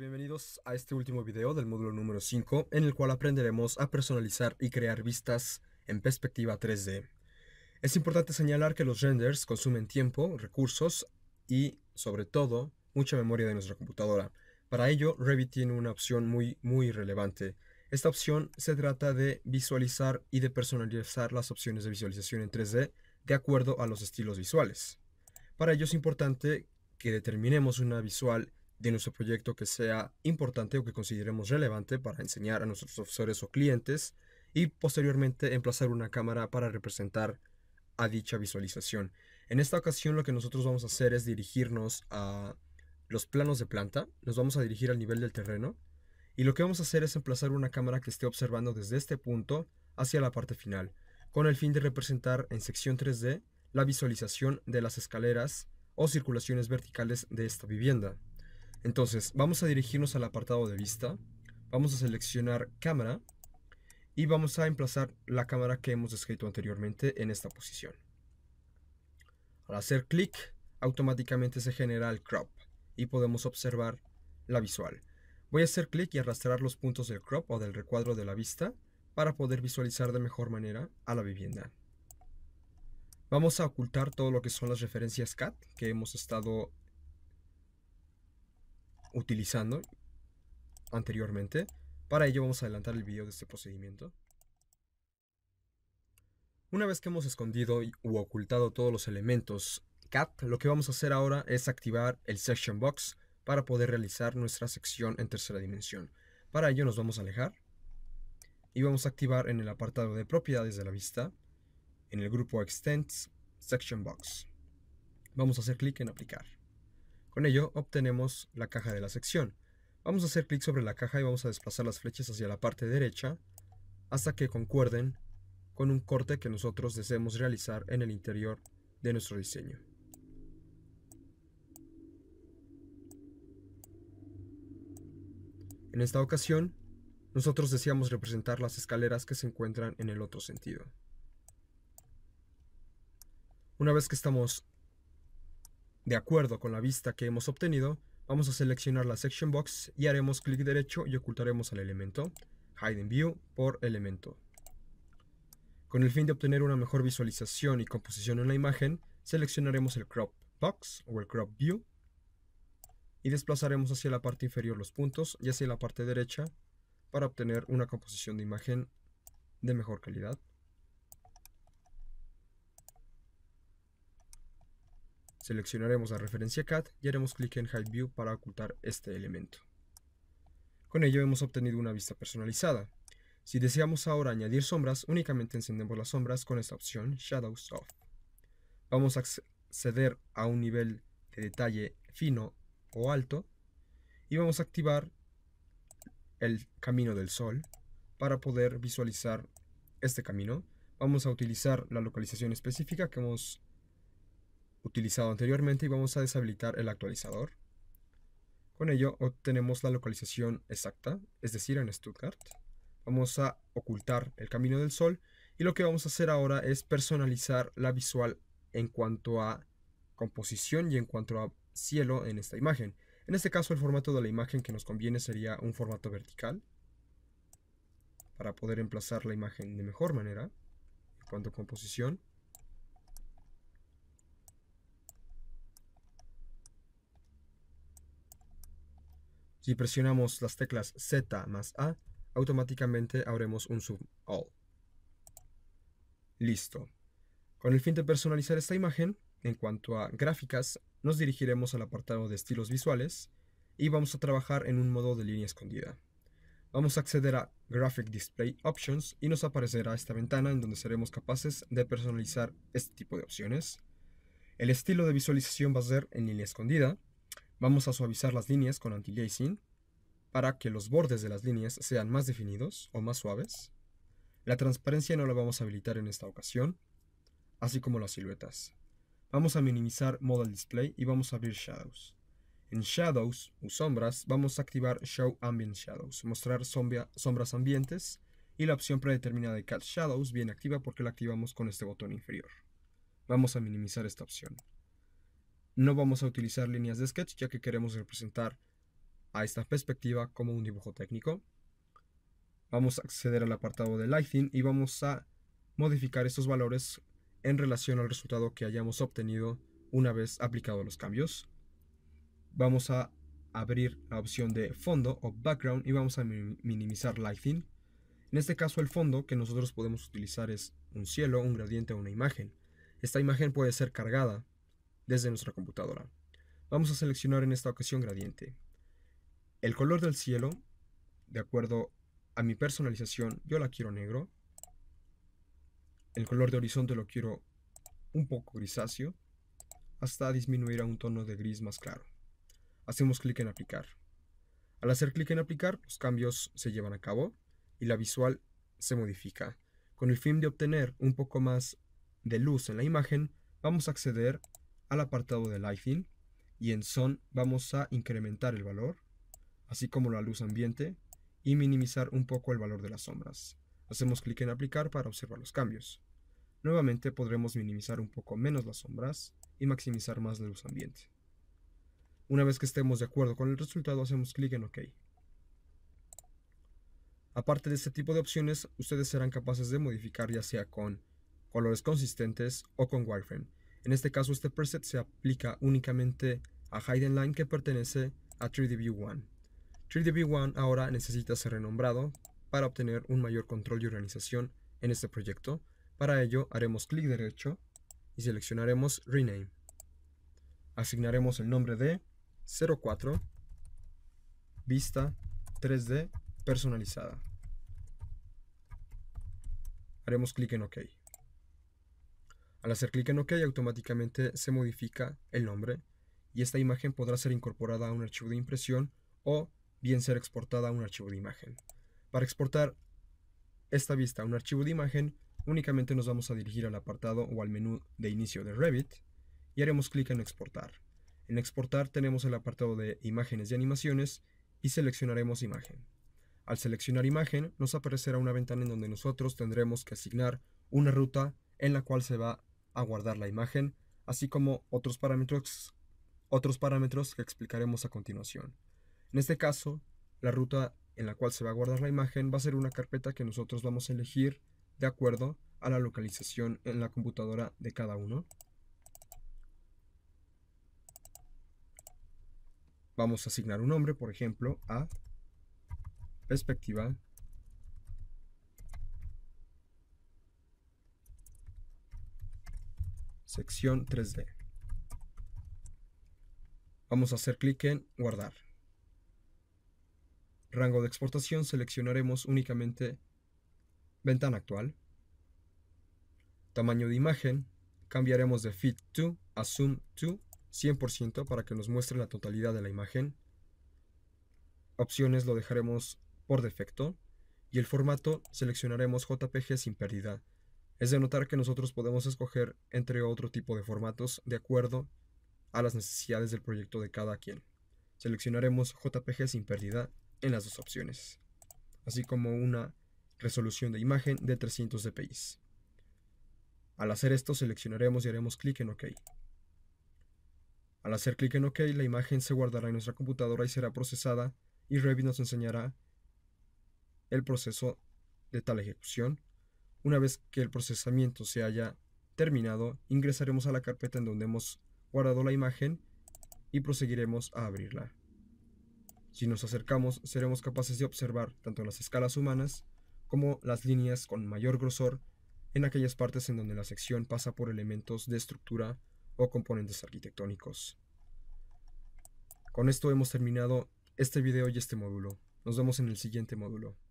bienvenidos a este último video del módulo número 5 en el cual aprenderemos a personalizar y crear vistas en perspectiva 3D. Es importante señalar que los renders consumen tiempo, recursos y, sobre todo, mucha memoria de nuestra computadora. Para ello, Revit tiene una opción muy, muy relevante. Esta opción se trata de visualizar y de personalizar las opciones de visualización en 3D de acuerdo a los estilos visuales. Para ello es importante que determinemos una visual de nuestro proyecto que sea importante o que consideremos relevante para enseñar a nuestros profesores o clientes y posteriormente emplazar una cámara para representar a dicha visualización. En esta ocasión lo que nosotros vamos a hacer es dirigirnos a los planos de planta, nos vamos a dirigir al nivel del terreno y lo que vamos a hacer es emplazar una cámara que esté observando desde este punto hacia la parte final, con el fin de representar en sección 3D la visualización de las escaleras o circulaciones verticales de esta vivienda. Entonces, vamos a dirigirnos al apartado de vista, vamos a seleccionar cámara y vamos a emplazar la cámara que hemos escrito anteriormente en esta posición. Al hacer clic, automáticamente se genera el crop y podemos observar la visual. Voy a hacer clic y arrastrar los puntos del crop o del recuadro de la vista para poder visualizar de mejor manera a la vivienda. Vamos a ocultar todo lo que son las referencias CAT que hemos estado utilizando anteriormente. Para ello vamos a adelantar el video de este procedimiento. Una vez que hemos escondido u ocultado todos los elementos CAT, lo que vamos a hacer ahora es activar el Section Box para poder realizar nuestra sección en tercera dimensión. Para ello nos vamos a alejar y vamos a activar en el apartado de propiedades de la vista, en el grupo Extends, Section Box. Vamos a hacer clic en aplicar. Con ello obtenemos la caja de la sección. Vamos a hacer clic sobre la caja y vamos a desplazar las flechas hacia la parte derecha hasta que concuerden con un corte que nosotros deseemos realizar en el interior de nuestro diseño. En esta ocasión, nosotros deseamos representar las escaleras que se encuentran en el otro sentido. Una vez que estamos de acuerdo con la vista que hemos obtenido, vamos a seleccionar la Section Box y haremos clic derecho y ocultaremos al elemento Hide in View por elemento. Con el fin de obtener una mejor visualización y composición en la imagen, seleccionaremos el Crop Box o el Crop View y desplazaremos hacia la parte inferior los puntos y hacia la parte derecha para obtener una composición de imagen de mejor calidad. Seleccionaremos la referencia CAD y haremos clic en Hide View para ocultar este elemento. Con ello hemos obtenido una vista personalizada. Si deseamos ahora añadir sombras, únicamente encendemos las sombras con esta opción Shadows Off. Vamos a acceder a un nivel de detalle fino o alto y vamos a activar el camino del sol para poder visualizar este camino. Vamos a utilizar la localización específica que hemos utilizado anteriormente y vamos a deshabilitar el actualizador. Con ello obtenemos la localización exacta, es decir, en Stuttgart. Vamos a ocultar el camino del sol y lo que vamos a hacer ahora es personalizar la visual en cuanto a composición y en cuanto a cielo en esta imagen. En este caso el formato de la imagen que nos conviene sería un formato vertical para poder emplazar la imagen de mejor manera en cuanto a composición. Si presionamos las teclas Z más A, automáticamente abremos un sub all. Listo. Con el fin de personalizar esta imagen, en cuanto a gráficas, nos dirigiremos al apartado de estilos visuales y vamos a trabajar en un modo de línea escondida. Vamos a acceder a Graphic Display Options y nos aparecerá esta ventana en donde seremos capaces de personalizar este tipo de opciones. El estilo de visualización va a ser en línea escondida, Vamos a suavizar las líneas con anti-aliasing para que los bordes de las líneas sean más definidos o más suaves. La transparencia no la vamos a habilitar en esta ocasión, así como las siluetas. Vamos a minimizar Model Display y vamos a abrir Shadows. En Shadows u Sombras vamos a activar Show Ambient Shadows, mostrar sombras ambientes y la opción predeterminada de Cat Shadows bien activa porque la activamos con este botón inferior. Vamos a minimizar esta opción. No vamos a utilizar líneas de sketch ya que queremos representar a esta perspectiva como un dibujo técnico. Vamos a acceder al apartado de Lighting y vamos a modificar estos valores en relación al resultado que hayamos obtenido una vez aplicados los cambios. Vamos a abrir la opción de fondo o background y vamos a minimizar lighting. En este caso el fondo que nosotros podemos utilizar es un cielo, un gradiente o una imagen. Esta imagen puede ser cargada desde nuestra computadora. Vamos a seleccionar en esta ocasión gradiente. El color del cielo, de acuerdo a mi personalización, yo la quiero negro. El color de horizonte lo quiero un poco grisáceo, hasta disminuir a un tono de gris más claro. Hacemos clic en aplicar. Al hacer clic en aplicar, los cambios se llevan a cabo y la visual se modifica. Con el fin de obtener un poco más de luz en la imagen, vamos a acceder al apartado de Lighting y en Son vamos a incrementar el valor, así como la luz ambiente y minimizar un poco el valor de las sombras. Hacemos clic en aplicar para observar los cambios. Nuevamente podremos minimizar un poco menos las sombras y maximizar más la luz ambiente. Una vez que estemos de acuerdo con el resultado hacemos clic en OK. Aparte de este tipo de opciones, ustedes serán capaces de modificar ya sea con colores consistentes o con wireframe. En este caso, este preset se aplica únicamente a Hidden Line que pertenece a 3 View 1 3 View 1 ahora necesita ser renombrado para obtener un mayor control y organización en este proyecto. Para ello, haremos clic derecho y seleccionaremos Rename. Asignaremos el nombre de 04 Vista 3D personalizada. Haremos clic en OK. Al hacer clic en OK automáticamente se modifica el nombre y esta imagen podrá ser incorporada a un archivo de impresión o bien ser exportada a un archivo de imagen. Para exportar esta vista a un archivo de imagen, únicamente nos vamos a dirigir al apartado o al menú de inicio de Revit y haremos clic en exportar. En exportar tenemos el apartado de imágenes y animaciones y seleccionaremos imagen. Al seleccionar imagen nos aparecerá una ventana en donde nosotros tendremos que asignar una ruta en la cual se va a guardar la imagen, así como otros parámetros, otros parámetros que explicaremos a continuación. En este caso, la ruta en la cual se va a guardar la imagen va a ser una carpeta que nosotros vamos a elegir de acuerdo a la localización en la computadora de cada uno. Vamos a asignar un nombre, por ejemplo, a perspectiva sección 3D. Vamos a hacer clic en guardar. Rango de exportación seleccionaremos únicamente ventana actual. Tamaño de imagen cambiaremos de fit to a zoom to 100% para que nos muestre la totalidad de la imagen. Opciones lo dejaremos por defecto y el formato seleccionaremos JPG sin pérdida. Es de notar que nosotros podemos escoger entre otro tipo de formatos de acuerdo a las necesidades del proyecto de cada quien. Seleccionaremos JPG sin pérdida en las dos opciones, así como una resolución de imagen de 300 dpi. Al hacer esto seleccionaremos y haremos clic en OK. Al hacer clic en OK, la imagen se guardará en nuestra computadora y será procesada y Revit nos enseñará el proceso de tal ejecución una vez que el procesamiento se haya terminado, ingresaremos a la carpeta en donde hemos guardado la imagen y proseguiremos a abrirla. Si nos acercamos, seremos capaces de observar tanto las escalas humanas como las líneas con mayor grosor en aquellas partes en donde la sección pasa por elementos de estructura o componentes arquitectónicos. Con esto hemos terminado este video y este módulo. Nos vemos en el siguiente módulo.